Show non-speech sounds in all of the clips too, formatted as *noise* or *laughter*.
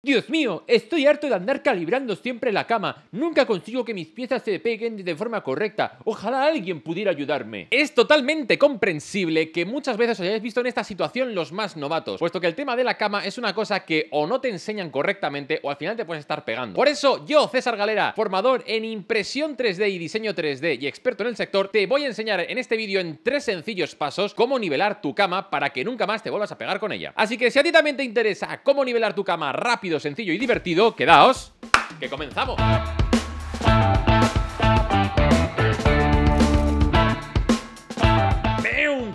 Dios mío, estoy harto de andar calibrando siempre la cama. Nunca consigo que mis piezas se peguen de forma correcta. Ojalá alguien pudiera ayudarme. Es totalmente comprensible que muchas veces os hayáis visto en esta situación los más novatos, puesto que el tema de la cama es una cosa que o no te enseñan correctamente o al final te puedes estar pegando. Por eso, yo, César Galera, formador en impresión 3D y diseño 3D y experto en el sector, te voy a enseñar en este vídeo en tres sencillos pasos cómo nivelar tu cama para que nunca más te vuelvas a pegar con ella. Así que si a ti también te interesa cómo nivelar tu cama rápido, sencillo y divertido, quedaos, que comenzamos.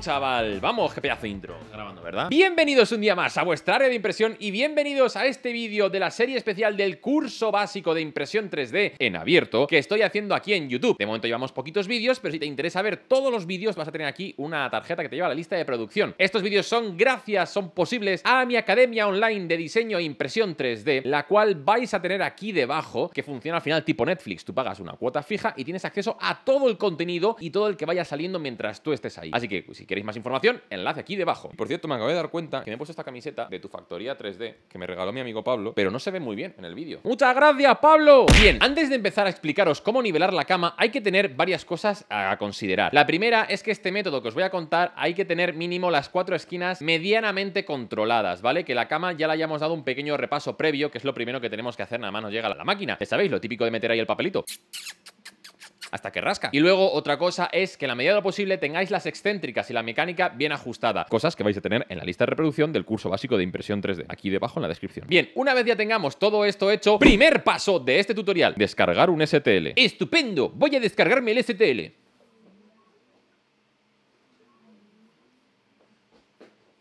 chaval. Vamos, qué pedazo de intro. Grabando, ¿verdad? Bienvenidos un día más a vuestra área de impresión y bienvenidos a este vídeo de la serie especial del curso básico de impresión 3D en abierto que estoy haciendo aquí en YouTube. De momento llevamos poquitos vídeos, pero si te interesa ver todos los vídeos vas a tener aquí una tarjeta que te lleva a la lista de producción. Estos vídeos son gracias, son posibles a mi academia online de diseño e impresión 3D, la cual vais a tener aquí debajo, que funciona al final tipo Netflix. Tú pagas una cuota fija y tienes acceso a todo el contenido y todo el que vaya saliendo mientras tú estés ahí. Así que si queréis más información, enlace aquí debajo. Por cierto, me acabo de dar cuenta que me he puesto esta camiseta de tu factoría 3D que me regaló mi amigo Pablo, pero no se ve muy bien en el vídeo. ¡Muchas gracias, Pablo! Bien, antes de empezar a explicaros cómo nivelar la cama, hay que tener varias cosas a considerar. La primera es que este método que os voy a contar hay que tener mínimo las cuatro esquinas medianamente controladas, ¿vale? Que la cama ya la hayamos dado un pequeño repaso previo, que es lo primero que tenemos que hacer nada más nos llega a la máquina. Ya sabéis, lo típico de meter ahí el papelito hasta que rasca. Y luego otra cosa es que en la medida de lo posible tengáis las excéntricas y la mecánica bien ajustada, cosas que vais a tener en la lista de reproducción del curso básico de impresión 3D, aquí debajo en la descripción. Bien, una vez ya tengamos todo esto hecho, primer paso de este tutorial, descargar un STL. ¡Estupendo! Voy a descargarme el STL.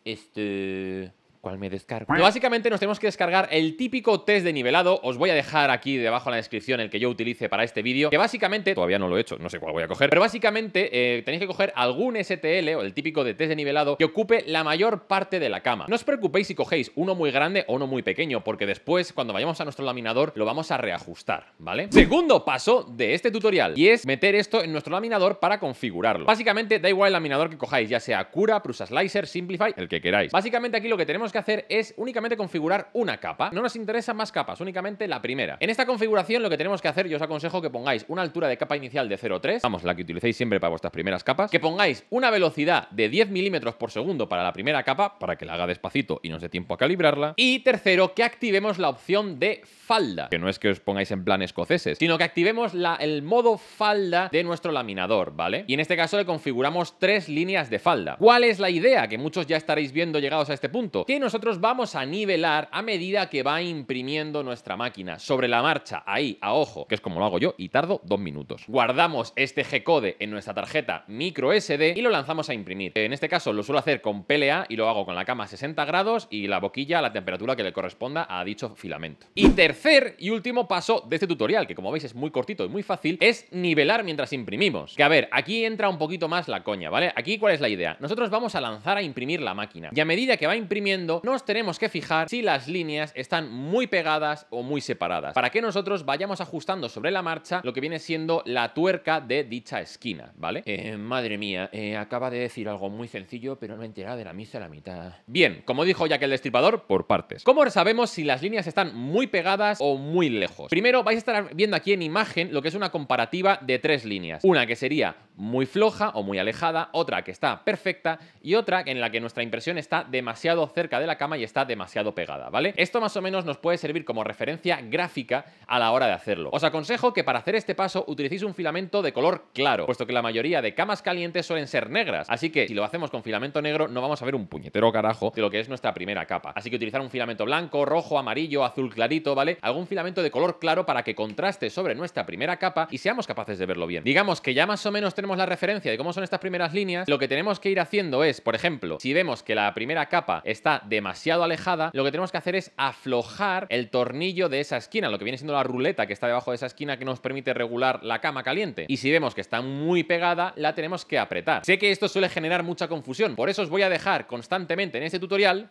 Este cuál me descargo. Básicamente nos tenemos que descargar el típico test de nivelado. Os voy a dejar aquí debajo en la descripción el que yo utilice para este vídeo, que básicamente, todavía no lo he hecho, no sé cuál voy a coger, pero básicamente eh, tenéis que coger algún STL o el típico de test de nivelado que ocupe la mayor parte de la cama. No os preocupéis si cogéis uno muy grande o uno muy pequeño, porque después cuando vayamos a nuestro laminador lo vamos a reajustar, ¿vale? Segundo paso de este tutorial y es meter esto en nuestro laminador para configurarlo. Básicamente da igual el laminador que cojáis, ya sea Cura, Prusa Slicer, Simplify, el que queráis. Básicamente aquí lo que tenemos que hacer es únicamente configurar una capa. No nos interesa más capas, únicamente la primera. En esta configuración lo que tenemos que hacer, yo os aconsejo que pongáis una altura de capa inicial de 0,3, vamos, la que utilicéis siempre para vuestras primeras capas, que pongáis una velocidad de 10 milímetros por segundo para la primera capa, para que la haga despacito y nos dé tiempo a calibrarla. Y tercero, que activemos la opción de falda, que no es que os pongáis en plan escoceses, sino que activemos la, el modo falda de nuestro laminador, ¿vale? Y en este caso le configuramos tres líneas de falda. ¿Cuál es la idea? Que muchos ya estaréis viendo llegados a este punto nosotros vamos a nivelar a medida que va imprimiendo nuestra máquina sobre la marcha, ahí, a ojo, que es como lo hago yo y tardo dos minutos. Guardamos este G-code en nuestra tarjeta micro SD y lo lanzamos a imprimir. En este caso lo suelo hacer con PLA y lo hago con la cama a 60 grados y la boquilla a la temperatura que le corresponda a dicho filamento. Y tercer y último paso de este tutorial, que como veis es muy cortito y muy fácil, es nivelar mientras imprimimos. Que a ver, aquí entra un poquito más la coña, ¿vale? Aquí cuál es la idea. Nosotros vamos a lanzar a imprimir la máquina y a medida que va imprimiendo nos tenemos que fijar si las líneas están muy pegadas o muy separadas, para que nosotros vayamos ajustando sobre la marcha lo que viene siendo la tuerca de dicha esquina, ¿vale? Eh, madre mía, eh, acaba de decir algo muy sencillo, pero no he de la misa a la mitad. Bien, como dijo ya que el destripador, por partes. ¿Cómo sabemos si las líneas están muy pegadas o muy lejos? Primero vais a estar viendo aquí en imagen lo que es una comparativa de tres líneas. Una que sería muy floja o muy alejada, otra que está perfecta y otra en la que nuestra impresión está demasiado cerca de de la cama y está demasiado pegada, ¿vale? Esto más o menos nos puede servir como referencia gráfica a la hora de hacerlo. Os aconsejo que para hacer este paso utilicéis un filamento de color claro, puesto que la mayoría de camas calientes suelen ser negras, así que si lo hacemos con filamento negro no vamos a ver un puñetero carajo de lo que es nuestra primera capa. Así que utilizar un filamento blanco, rojo, amarillo, azul clarito, ¿vale? Algún filamento de color claro para que contraste sobre nuestra primera capa y seamos capaces de verlo bien. Digamos que ya más o menos tenemos la referencia de cómo son estas primeras líneas, lo que tenemos que ir haciendo es, por ejemplo, si vemos que la primera capa está demasiado alejada, lo que tenemos que hacer es aflojar el tornillo de esa esquina, lo que viene siendo la ruleta que está debajo de esa esquina que nos permite regular la cama caliente. Y si vemos que está muy pegada, la tenemos que apretar. Sé que esto suele generar mucha confusión, por eso os voy a dejar constantemente en este tutorial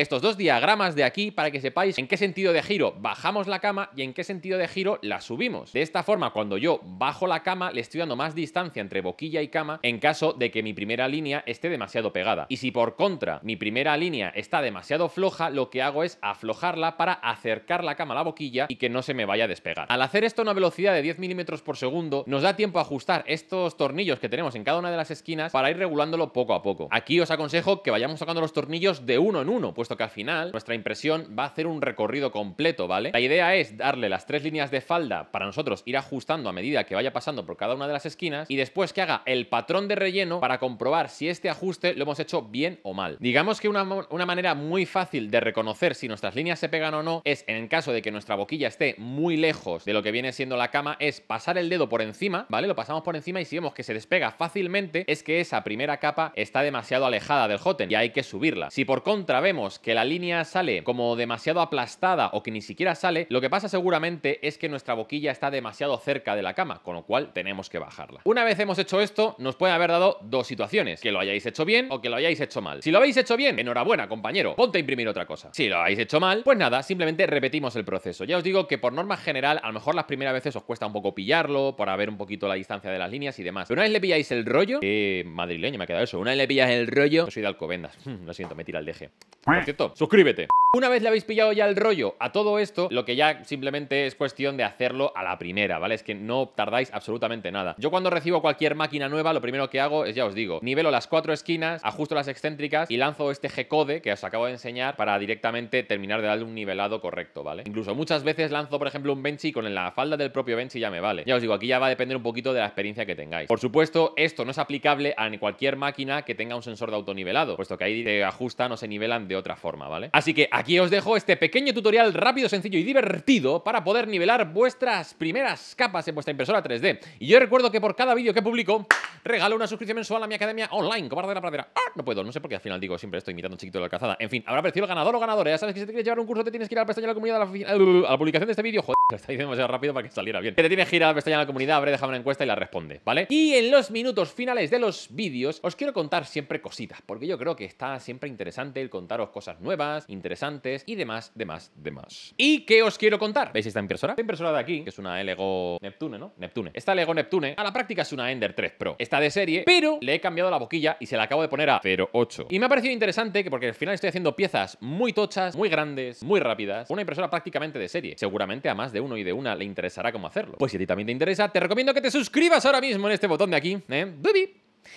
estos dos diagramas de aquí para que sepáis en qué sentido de giro bajamos la cama y en qué sentido de giro la subimos. De esta forma, cuando yo bajo la cama, le estoy dando más distancia entre boquilla y cama en caso de que mi primera línea esté demasiado pegada. Y si por contra mi primera línea está demasiado floja, lo que hago es aflojarla para acercar la cama a la boquilla y que no se me vaya a despegar. Al hacer esto a una velocidad de 10 milímetros por segundo, nos da tiempo a ajustar estos tornillos que tenemos en cada una de las esquinas para ir regulándolo poco a poco. Aquí os aconsejo que vayamos sacando los tornillos de uno en uno, pues que al final nuestra impresión va a hacer un recorrido completo, ¿vale? La idea es darle las tres líneas de falda para nosotros ir ajustando a medida que vaya pasando por cada una de las esquinas y después que haga el patrón de relleno para comprobar si este ajuste lo hemos hecho bien o mal. Digamos que una, una manera muy fácil de reconocer si nuestras líneas se pegan o no es en el caso de que nuestra boquilla esté muy lejos de lo que viene siendo la cama es pasar el dedo por encima, ¿vale? Lo pasamos por encima y si vemos que se despega fácilmente es que esa primera capa está demasiado alejada del hotel y hay que subirla. Si por contra vemos que la línea sale como demasiado aplastada o que ni siquiera sale, lo que pasa seguramente es que nuestra boquilla está demasiado cerca de la cama, con lo cual tenemos que bajarla. Una vez hemos hecho esto, nos puede haber dado dos situaciones, que lo hayáis hecho bien o que lo hayáis hecho mal. Si lo habéis hecho bien, enhorabuena, compañero, ponte a imprimir otra cosa. Si lo habéis hecho mal, pues nada, simplemente repetimos el proceso. Ya os digo que por norma general, a lo mejor las primeras veces os cuesta un poco pillarlo, por haber un poquito la distancia de las líneas y demás. Pero una vez le pilláis el rollo, eh, madrileño me ha quedado eso, una vez le pillas el rollo, yo soy de Alcobendas, *laughs* lo siento, me tira el deje por cierto, suscríbete. Una vez le habéis pillado ya el rollo a todo esto, lo que ya simplemente es cuestión de hacerlo a la primera, ¿vale? Es que no tardáis absolutamente nada. Yo cuando recibo cualquier máquina nueva, lo primero que hago es, ya os digo, nivelo las cuatro esquinas, ajusto las excéntricas y lanzo este G-code que os acabo de enseñar para directamente terminar de darle un nivelado correcto, ¿vale? Incluso muchas veces lanzo, por ejemplo, un Benchy y con la falda del propio Benchy ya me vale. Ya os digo, aquí ya va a depender un poquito de la experiencia que tengáis. Por supuesto, esto no es aplicable a cualquier máquina que tenga un sensor de autonivelado, puesto que ahí te ajustan o se nivelan de otra forma, ¿vale? Así que aquí os dejo este pequeño tutorial rápido, sencillo y divertido para poder nivelar vuestras primeras capas en vuestra impresora 3D. Y yo recuerdo que por cada vídeo que publico, regalo una suscripción mensual a mi academia online, cobarde la pradera. ¡Ah! No puedo, no sé por qué al final digo siempre estoy imitando un chiquito de la cazada. En fin, habrá aparecido el ganador o ganadora. Ya sabes que si te quieres llevar un curso te tienes que ir a la pestaña de la comunidad a la, publicación de este vídeo. Lo está diciendo demasiado rápido para que saliera bien. Te tiene gira, la pestaña de la comunidad, habré dejado una encuesta y la responde, ¿vale? Y en los minutos finales de los vídeos os quiero contar siempre cositas, porque yo creo que está siempre interesante el contaros cosas nuevas, interesantes y demás, demás, demás. ¿Y qué os quiero contar? ¿Veis esta impresora? Esta impresora de aquí, que es una Lego Neptune, ¿no? Neptune. Esta Lego Neptune, a la práctica es una Ender 3 Pro. Está de serie, pero le he cambiado la boquilla y se la acabo de poner a 08. Y me ha parecido interesante que porque al final estoy haciendo piezas muy tochas, muy grandes, muy rápidas, una impresora prácticamente de serie, seguramente a más de uno y de una le interesará cómo hacerlo. Pues si a ti también te interesa, te recomiendo que te suscribas ahora mismo en este botón de aquí, ¿eh?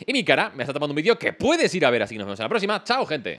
Y mi cara me está tomando un vídeo que puedes ir a ver, así que nos vemos en la próxima. ¡Chao, gente!